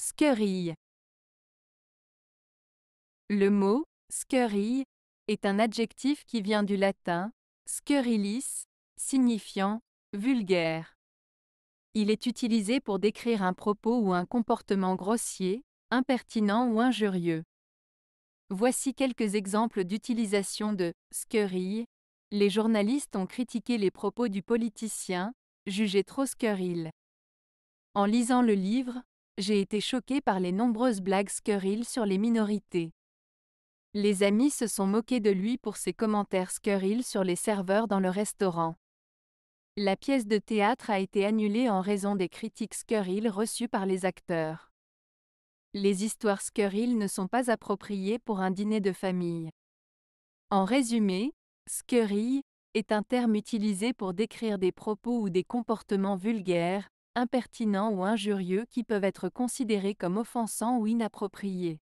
Scurry. Le mot scurrille est un adjectif qui vient du latin scurrilis, signifiant vulgaire. Il est utilisé pour décrire un propos ou un comportement grossier, impertinent ou injurieux. Voici quelques exemples d'utilisation de scurry. Les journalistes ont critiqué les propos du politicien, jugé trop scurrile. En lisant le livre, j'ai été choqué par les nombreuses blagues scurriles sur les minorités. Les amis se sont moqués de lui pour ses commentaires scurriles sur les serveurs dans le restaurant. La pièce de théâtre a été annulée en raison des critiques scurriles reçues par les acteurs. Les histoires scurriles ne sont pas appropriées pour un dîner de famille. En résumé, scurrille est un terme utilisé pour décrire des propos ou des comportements vulgaires, impertinents ou injurieux qui peuvent être considérés comme offensants ou inappropriés.